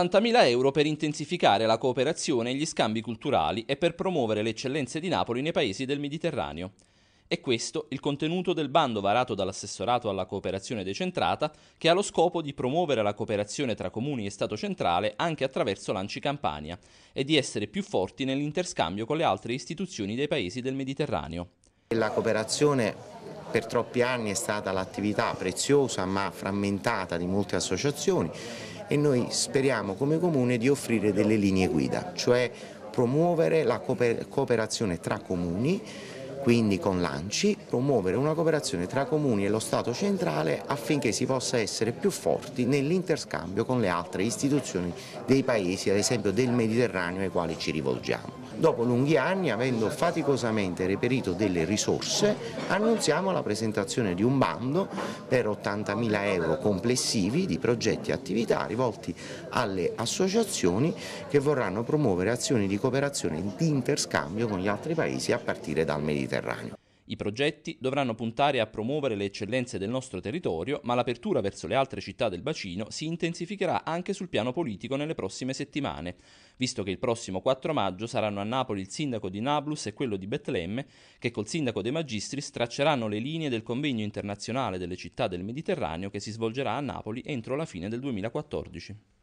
80.000 euro per intensificare la cooperazione e gli scambi culturali e per promuovere le eccellenze di Napoli nei paesi del Mediterraneo. È questo il contenuto del bando varato dall'assessorato alla cooperazione decentrata che ha lo scopo di promuovere la cooperazione tra comuni e Stato centrale anche attraverso l'Anci Campania e di essere più forti nell'interscambio con le altre istituzioni dei paesi del Mediterraneo. La cooperazione per troppi anni è stata l'attività preziosa ma frammentata di molte associazioni e noi speriamo come comune di offrire delle linee guida, cioè promuovere la cooperazione tra comuni, quindi con l'ANCI, promuovere una cooperazione tra comuni e lo Stato centrale affinché si possa essere più forti nell'interscambio con le altre istituzioni dei paesi, ad esempio del Mediterraneo ai quali ci rivolgiamo. Dopo lunghi anni, avendo faticosamente reperito delle risorse, annunziamo la presentazione di un bando per 80.000 euro complessivi di progetti e attività rivolti alle associazioni che vorranno promuovere azioni di cooperazione e di interscambio con gli altri paesi a partire dal Mediterraneo. I progetti dovranno puntare a promuovere le eccellenze del nostro territorio, ma l'apertura verso le altre città del bacino si intensificherà anche sul piano politico nelle prossime settimane, visto che il prossimo 4 maggio saranno a Napoli il sindaco di Nablus e quello di Betlemme, che col sindaco De Magistris tracceranno le linee del convegno internazionale delle città del Mediterraneo che si svolgerà a Napoli entro la fine del 2014.